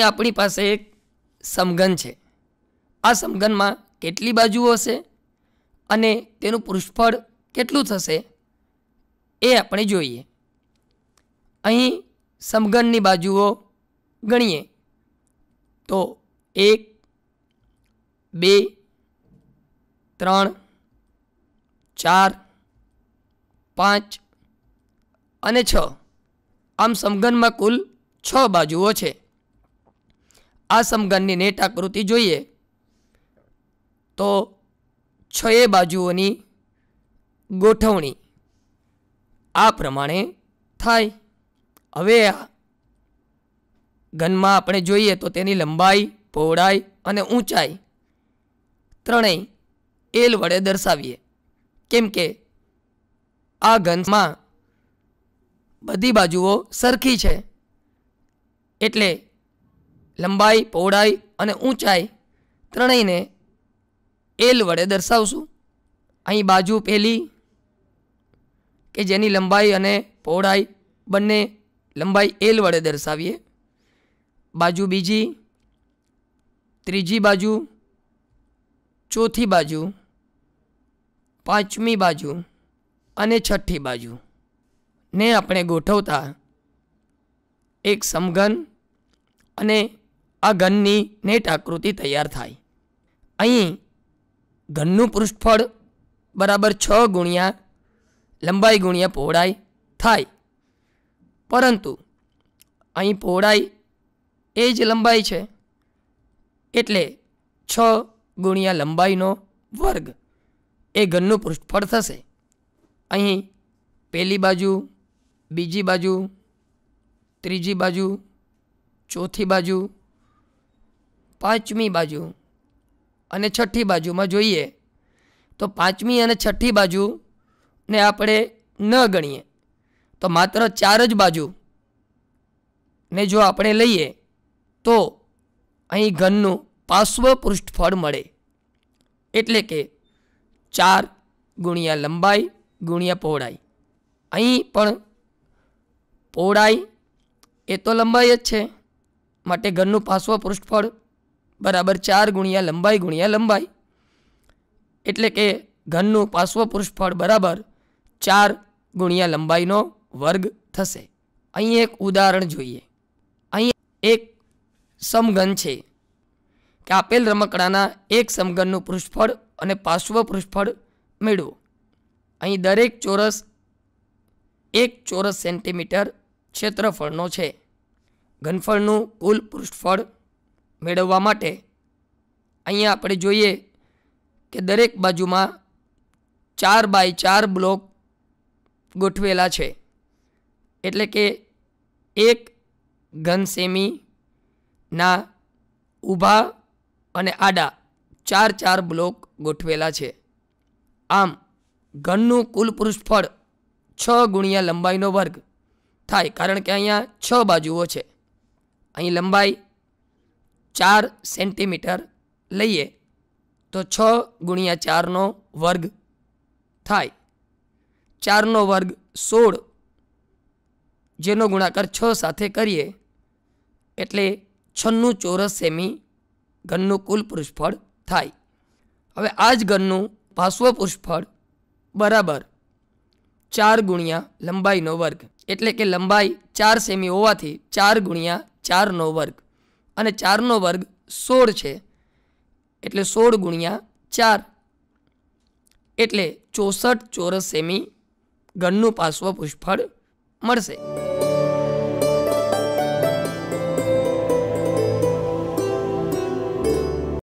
અહીં આપણી પાસે એક સમઘન છે આ સમઘનમાં કેટલી બાજુઓ હશે અને તેનું પૃષ્ઠફળ કેટલું થશે એ આપણે જોઈએ અહીં સમઘનની બાજુઓ ગણીએ તો એક બે ત્રણ ચાર પાંચ અને છ આમ સમઘનમાં કુલ છ બાજુઓ છે આ સમઘનની નેટ આકૃતિ જોઈએ તો છ બાજુઓની ગોઠવણી આ પ્રમાણે થાય હવે આ ઘનમાં આપણે જોઈએ તો તેની લંબાઈ પહોળાઈ અને ઊંચાઈ ત્રણેય એલ વડે દર્શાવીએ કેમ કે આ ઘનમાં બધી બાજુઓ સરખી છે એટલે લંબાઈ પહોળાઈ અને ઊંચાઈ ત્રણેયને એલ વડે દર્શાવશું અહીં બાજુ પહેલી કે જેની લંબાઈ અને પહોળાઈ બંને લંબાઈ એલ વડે દર્શાવીએ બાજુ બીજી ત્રીજી બાજુ ચોથી બાજુ પાંચમી બાજુ અને છઠ્ઠી બાજુ ને આપણે ગોઠવતા એક સમઘન અને આ ઘનની નેટ આકૃતિ તૈયાર થાય અહીં ઘનનું પૃષ્ઠફળ બરાબર છ ગુણ્યા લંબાઈ ગુણ્યા પહોળાઈ થાય પરંતુ અહીં પહોળાઈ એ જ લંબાઈ છે એટલે છ ગુણ્યા લંબાઈનો વર્ગ એ ઘનનું પૃષ્ઠફળ થશે અહીં પહેલી બાજુ બીજી બાજુ ત્રીજી બાજુ ચોથી બાજુ પાંચમી બાજુ અને છઠ્ઠી બાજુમાં જોઈએ તો પાંચમી અને છઠ્ઠી બાજુને આપણે ન ગણીએ તો માત્ર ચાર જ બાજુ ને જો આપણે લઈએ તો અહીં ઘનનું પાર્શ્વ પૃષ્ઠફળ મળે એટલે કે ચાર ગુણ્યા લંબાઈ ગુણ્યા પહોળાઈ અહીં પણ પહોળાઈ એ તો લંબાઈ જ છે માટે ઘરનું પાર્શ્વ પૃષ્ઠફળ બરાબર ચાર ગુણ્યા લંબાઈ ગુણ્યા લંબાઈ એટલે કે ઘનનું પાર્શ્વ પૃષ્ઠફળ બરાબર ચાર ગુણ્યા લંબાઈનો વર્ગ થશે અહીં એક ઉદાહરણ જોઈએ અહીં એક સમઘન છે કે આપેલ રમકડાના એક સમઘનનું પૃષ્ઠફળ અને પાર્શ્વ પૃષ્ઠફળ મેળવો અહીં દરેક ચોરસ એક ચોરસ સેન્ટીમીટર ક્ષેત્રફળનો છે ઘનફળનું કુલ પૃષ્ઠફળ મેળવવા માટે અહીંયા આપણે જોઈએ કે દરેક બાજુમાં ચાર બાય ચાર બ્લોક ગોઠવેલા છે એટલે કે એક ઘન સેમીના ઊભા અને આડા ચાર ચાર બ્લોક ગોઠવેલા છે આમ ઘનનું કુલ પૃષ્ઠફળ છ ગુણ્યા લંબાઈનો વર્ગ થાય કારણ કે અહીંયા છ બાજુઓ છે અહીં લંબાઈ ચાર સેન્ટીમીટર લઈએ તો છ ગુણ્યા ચારનો વર્ગ થાય ચારનો વર્ગ સોળ જેનો ગુણાકાર છ સાથે કરીએ એટલે છન્નું ચોરસ સેમી ઘનનું કુલ પૃષ્ઠફળ થાય હવે આ જ ઘનનું પાર્શ્વ પુષ્ફળ બરાબર ચાર ગુણ્યા લંબાઈનો વર્ગ એટલે કે લંબાઈ ચાર સેમી હોવાથી ચાર ગુણ્યા ચારનો વર્ગ અને ચારનો વર્ગ સોળ છે એટલે સોળ ગુણ્યા ચાર એટલે ચોસઠ ચોરસ સેમી ઘનનું પાર્શ્વ પુષ્ફળ મળશે